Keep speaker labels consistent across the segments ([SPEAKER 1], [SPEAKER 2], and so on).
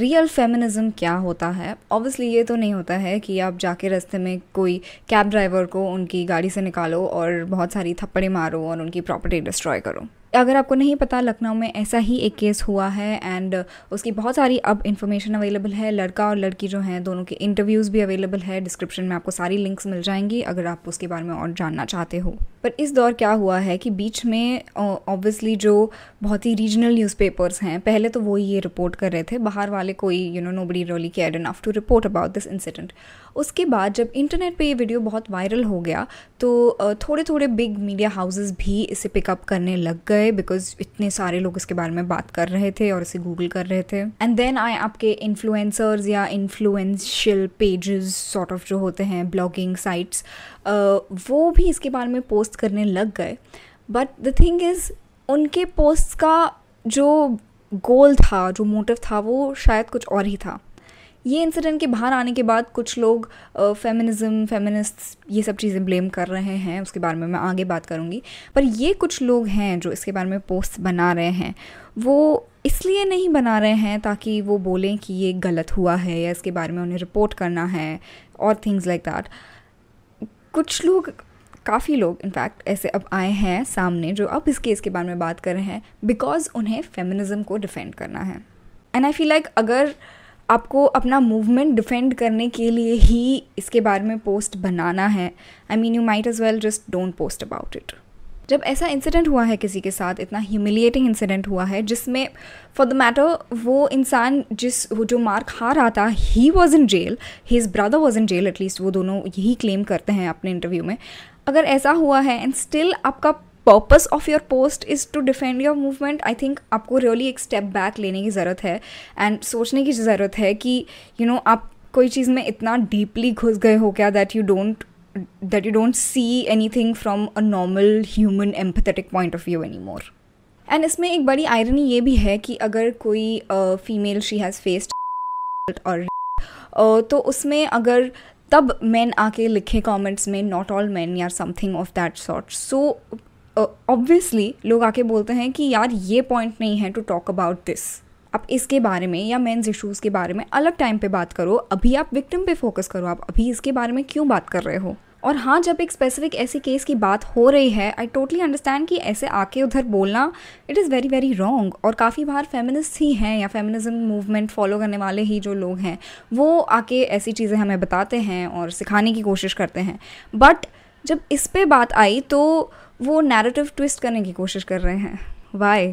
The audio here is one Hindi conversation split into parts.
[SPEAKER 1] रियल फेमिनिज्म क्या होता है ऑब्वियसली ये तो नहीं होता है कि आप जाके रास्ते में कोई कैब ड्राइवर को उनकी गाड़ी से निकालो और बहुत सारी थप्पड़े मारो और उनकी प्रॉपर्टी डिस्ट्रॉय करो अगर आपको नहीं पता लखनऊ में ऐसा ही एक केस हुआ है एंड uh, उसकी बहुत सारी अब इन्फॉर्मेशन अवेलेबल है लड़का और लड़की जो हैं दोनों के इंटरव्यूज़ भी अवेलेबल है डिस्क्रिप्शन में आपको सारी लिंक्स मिल जाएंगी अगर आप उसके बारे में और जानना चाहते हो पर इस दौर क्या हुआ है कि बीच में ऑब्वियसली जो बहुत ही रीजनल न्यूज़पेपर्स हैं पहले तो वो ये रिपोर्ट कर रहे थे बाहर वाले कोई you know nobody really care enough to report about this incident उसके बाद जब इंटरनेट पे ये वीडियो बहुत वायरल हो गया तो थोड़े थोड़े बिग मीडिया हाउसेस भी इसे पिकअप करने लग गए गए बिकॉज इतने सारे लोग इसके बारे में बात कर रहे थे और इसे गूगल कर रहे थे एंड देन आए आपके इन्फ्लुएंसर्स या इन्फ्लुएंशियल पेजेस सॉर्ट ऑफ जो होते हैं ब्लॉगिंग साइट्स वो भी इसके बारे में पोस्ट करने लग गए बट द थिंग इज़ उनके पोस्ट का जो गोल था जो मोटिव था वो शायद कुछ और ही था ये इंसिडेंट के बाहर आने के बाद कुछ लोग फेमिनिज्म फेमिनिस्ट ये सब चीज़ें ब्लेम कर रहे हैं उसके बारे में मैं आगे बात करूँगी पर ये कुछ लोग हैं जो इसके बारे में पोस्ट बना रहे हैं वो इसलिए नहीं बना रहे हैं ताकि वो बोलें कि ये गलत हुआ है या इसके बारे में उन्हें रिपोर्ट करना है और थिंग्स लाइक दैट कुछ लोग काफ़ी लोग इनफैक्ट ऐसे अब आए हैं सामने जो अब इस केस के बारे में बात कर रहे हैं बिकॉज उन्हें फेमिनिज़म को डिफेंड करना है एंड आई फील लाइक अगर आपको अपना मूवमेंट डिफेंड करने के लिए ही इसके बारे में पोस्ट बनाना है I mean you might as well just don't post about it जब ऐसा इंसिडेंट हुआ है किसी के साथ इतना ह्यूमिलिएटिंग इंसिडेंट हुआ है जिसमें फॉर द मैटर वो इंसान जिस वो जो मार्क खा रहा था he was in jail his brother was in jail at least वो दोनों यही क्लेम करते हैं अपने इंटरव्यू में अगर ऐसा हुआ है एंड स्टिल आपका purpose of your post is to defend your movement I think आपको रियली एक स्टेप बैक लेने की ज़रूरत है एंड सोचने की ज़रूरत है कि यू you नो know, आप कोई चीज़ में इतना डीपली घुस गए हो क्या that you don't that you don't see anything from a normal human empathetic point of view any more and इसमें एक बड़ी आयरनी ये भी है कि अगर कोई फीमेल शी हैज़ फेस्ड और तो उसमें अगर तब मैन आके लिखे कॉमेंट्स में not all man are something of that sort so obviously uh, लोग आके बोलते हैं कि यार ये पॉइंट नहीं है टू टॉक अबाउट दिस आप इसके बारे में या मेन्स इशूज़ के बारे में अलग टाइम पे बात करो अभी आप विक्टिम पे फोकस करो आप अभी इसके बारे में क्यों बात कर रहे हो और हाँ जब एक स्पेसिफिक ऐसी केस की बात हो रही है आई टोटली अंडरस्टैंड कि ऐसे आके उधर बोलना it is very very wrong और काफ़ी बार फेमिनिस्ट ही हैं या फेमिनिज्म मूवमेंट फॉलो करने वाले ही जो लोग हैं वो आके ऐसी चीज़ें हमें बताते हैं और सिखाने की कोशिश करते हैं बट जब इस पर बात आई तो वो नैरेटिव ट्विस्ट करने की कोशिश कर रहे हैं वाई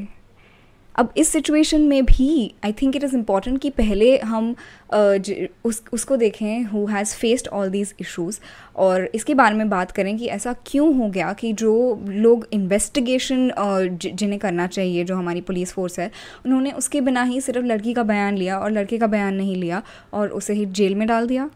[SPEAKER 1] अब इस सिचुएशन में भी I think it is important कि पहले हम uh, उस उसको देखें who has faced all these issues और इसके बारे में बात करें कि ऐसा क्यों हो गया कि जो लोग इन्वेस्टिगेशन uh, जिन्हें करना चाहिए जो हमारी पुलिस फोर्स है उन्होंने उसके बिना ही सिर्फ लड़की का बयान लिया और लड़के का बयान नहीं लिया और उसे ही जेल में डाल दिया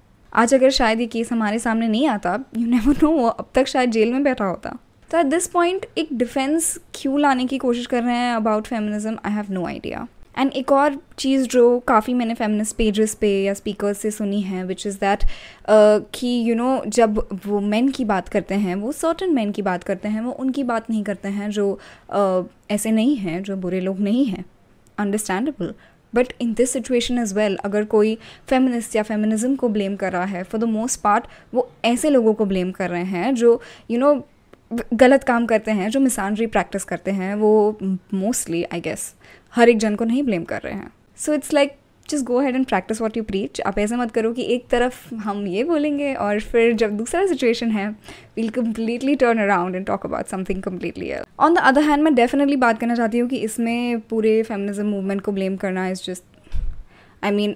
[SPEAKER 1] आज अगर शायद ये केस हमारे सामने नहीं आता यू नेवर नो वो अब तक शायद जेल में बैठा होता तो एट दिस पॉइंट एक डिफेंस क्यों लाने की कोशिश कर रहे हैं about feminism I have no idea and एक और चीज़ जो काफ़ी मैंने फेमिनिस्ट पेजेस पे या स्पीकर्स से सुनी है विच इज़ दैट कि यू नो जब वो मैन की बात करते हैं वो सर्टन मैन की बात करते हैं वो उनकी बात नहीं करते हैं जो uh, ऐसे नहीं हैं जो बुरे लोग नहीं हैं understandable but in this situation is well अगर कोई फेमिनिस्ट या फेमिनिज्म को ब्लेम कर रहा है फॉर द मोस्ट पार्ट वो ऐसे लोगों को ब्लेम कर रहे हैं जो यू you नो know, गलत काम करते हैं जो मिसानरी प्रैक्टिस करते हैं वो मोस्टली आई गेस हर एक जन को नहीं ब्लेम कर रहे हैं so it's like just go ahead and practise what you preach आप ऐसा मत करो कि एक तरफ हम ये बोलेंगे और फिर जब दूसरा सिचुएशन है we'll completely turn around and talk about something completely on the other hand मैं डेफिनेटली बात करना चाहती हूँ कि इसमें पूरे फेमिनिज्म मूवमेंट को ब्लेम करना इज़ जस्ट आई मीन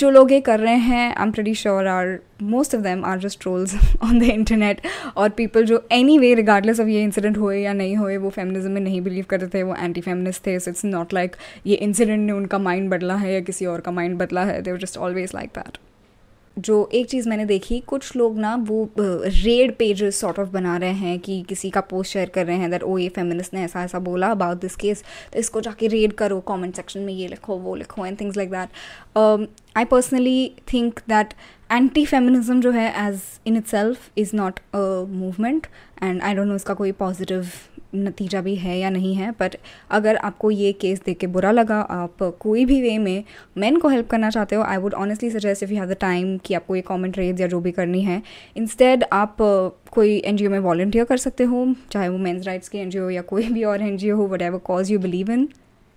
[SPEAKER 1] जो लोग ये कर रहे हैं I am pretty sure are most of them are just trolls on the internet और पीपल जो एनी वे रिगार्डलेस ऑफ ये इंसिडेंट हुए या नहीं हुए वो फेमिनिज्म में नहीं बिलीव करते थे वो एंटी फेमिनिस्ट थे इट्स नॉट लाइक ये इंसिडेंट ने उनका माइंड बदला है या किसी और का माइंड बदला है they just always like that जो एक चीज़ मैंने देखी कुछ लोग ना वो रेड पेजेस सॉर्ट ऑफ बना रहे हैं कि किसी का पोस्ट शेयर कर रहे हैं दैट ओ ये फेमिनिस्ट ने ऐसा ऐसा बोला अबाउट दिस केस तो इसको जाके रेड करो कमेंट सेक्शन में ये लिखो वो लिखो and things like that I personally think that anti feminism जो है as in itself is not a movement and I don't know इसका कोई पॉजिटिव नतीजा भी है या नहीं है पर अगर आपको ये केस देख के बुरा लगा आप कोई भी वे में मैन को हेल्प करना चाहते हो I would honestly suggest if you have the time कि आपको ये कॉमेंट रेज या जो भी करनी है इंस्टेड आप uh, कोई एन में वॉल्टियर कर सकते हो चाहे वो मेन्स राइट्स की एन या कोई भी और एन जी ओ हो whatever cause you believe in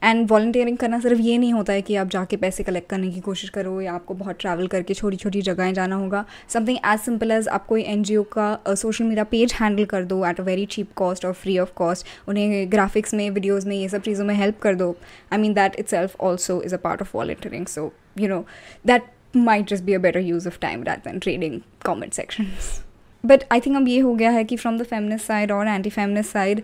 [SPEAKER 1] and volunteering करना सिर्फ ये नहीं होता है कि आप जाके पैसे कलेक्ट करने की कोशिश करो या आपको बहुत ट्रैवल करके छोटी छोटी जगहें जाना होगा समथिंग एज सिंपल एज आप कोई एन जी ओ का सोशल मीडिया पेज हैंडल कर दो at a very cheap cost और फ्री ऑफ कॉस्ट उन्हें ग्राफिक्स में वीडियोज़ में ये सब चीज़ों में हेल्प कर दो I mean that itself also is a part of volunteering so you know that might just be a better use of time rather than trading comment section but I think अब ये हो गया है कि फ्रॉम द फेमिनिस्ट साइड और एंटी फेमिनिस्ट साइड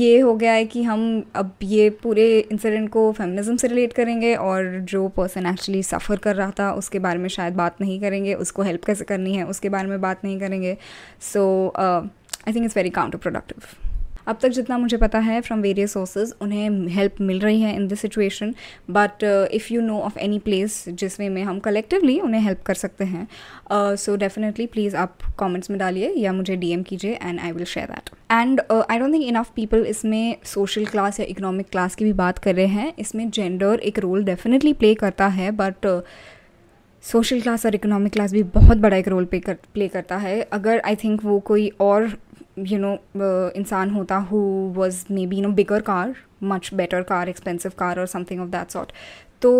[SPEAKER 1] ये हो गया है कि हम अब ये पूरे इंसिडेंट को फेमिनिज्म से रिलेट करेंगे और जो पर्सन एक्चुअली सफ़र कर रहा था उसके बारे में शायद बात नहीं करेंगे उसको हेल्प कैसे करनी है उसके बारे में बात नहीं करेंगे so I think it's very counterproductive अब तक जितना मुझे पता है फ्रॉम वेरियस सोर्सेज उन्हें हेल्प मिल रही है in this situation but if you know of any place जिसमें में हम कलेक्टिवली उन्हें हेल्प कर सकते हैं सो डेफिनेटली प्लीज़ आप कॉमेंट्स में डालिए या मुझे डी कीजिए and I will share that and I don't think enough people इसमें सोशल क्लास या इकोनॉमिक क्लास की भी बात कर रहे हैं इसमें जेंडर एक रोल डेफिनेटली प्ले करता है बट सोशल क्लास और इकोनॉमिक क्लास भी बहुत बड़ा एक रोल प्ले कर प्ले करता है अगर आई थिंक वो कोई और यू नो इंसान होता who was maybe no bigger car much better car expensive car और समथिंग ऑफ दैट सॉट तो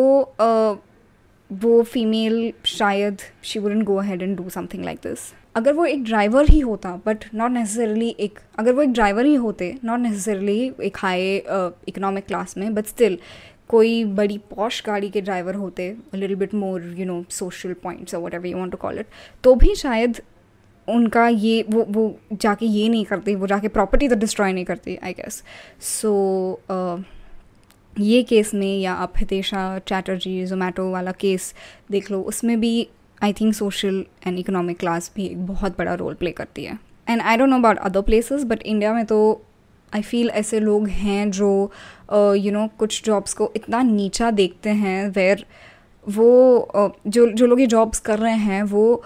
[SPEAKER 1] वो फीमेल शायद she wouldn't go ahead and do something like this अगर वो एक ड्राइवर ही होता बट नॉट नेसेसरली एक अगर वो एक ड्राइवर ही होते नॉट नेसेसरली एक हाई इकोनॉमिक क्लास में बट स्टिल कोई बड़ी पॉश गाड़ी के ड्राइवर होते little bit more you know social points और whatever you want to call it तो भी शायद उनका ये वो वो जाके ये नहीं करती वो जाके प्रॉपर्टी तो डिस्ट्रॉय नहीं करती आई गेस सो ये केस में या आप हितेशा चैटर्जी जोमेटो वाला केस देख लो उसमें भी I think social and economic class भी एक बहुत बड़ा रोल प्ले करती है and I don't know about other places but India में तो आई फील ऐसे लोग हैं जो you uh, know you know, कुछ जॉब्स को इतना नीचा देखते हैं वेर वो uh, जो जो लोग ये जॉब्स कर रहे हैं वो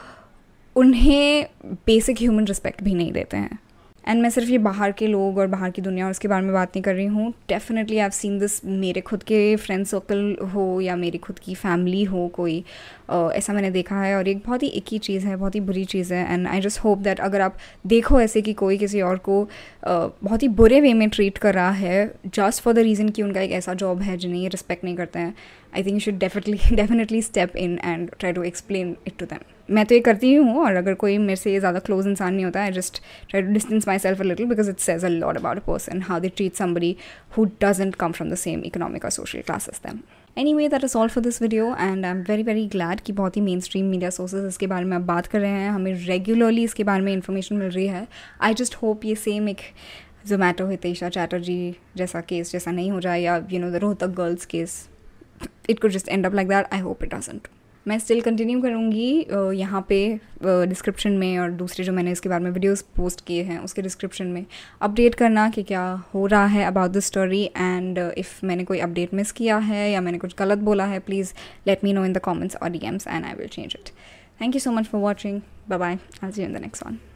[SPEAKER 1] उन्हें बेसिक ह्यूमन रिस्पेक्ट भी नहीं देते हैं एंड मैं सिर्फ ये बाहर के लोग और बाहर की दुनिया और उसके बारे में बात नहीं कर रही हूँ डेफिनेटली आई सीन दिस मेरे खुद के फ्रेंड सर्कल हो या मेरी खुद की फैमिली हो कोई uh, ऐसा मैंने देखा है और एक बहुत ही एक ही चीज़ है बहुत ही बुरी चीज़ है and I just hope that अगर आप देखो ऐसे कि कोई किसी और को uh, बहुत ही बुरे वे में ट्रीट कर रहा है जस्ट फॉर द रीज़न कि उनका एक ऐसा जॉब है जिन्हें ये रिस्पेक्ट नहीं करते हैं I think you should definitely definitely step in and try to explain it to them मैं तो ये करती ही हूँ और अगर कोई मेरे से ज़्यादा क्लोज इंसान नहीं होता I just try to distance myself little because it says a lot about a person how they treat somebody who doesn't come from the same economic और social classes them anyway that is all for this video and I am very very glad कि बहुत ही मेन स्ट्रीम मीडिया सोर्सेज इसके बारे में आप बात कर रहे हैं हमें रेगुलरली इसके बारे में इन्फॉर्मेशन मिल रही है आई जस्ट होप ये सेम एक जोमैटो हितेशा चैटर्जी जैसा केस जैसा नहीं हो जाए या you know the Rohtak girls case it could just end up like that I hope it doesn't मैं स्टिल कंटिन्यू करूँगी यहाँ पे डिस्क्रिप्शन में और दूसरे जो मैंने इसके बारे में वीडियोस पोस्ट किए हैं उसके डिस्क्रिप्शन में अपडेट करना कि क्या हो रहा है about the story and if मैंने कोई अपडेट मिस किया है या मैंने कुछ गलत बोला है please let me know in the comments और D Ms and I will change it thank you so much for watching bye bye आज you in the next one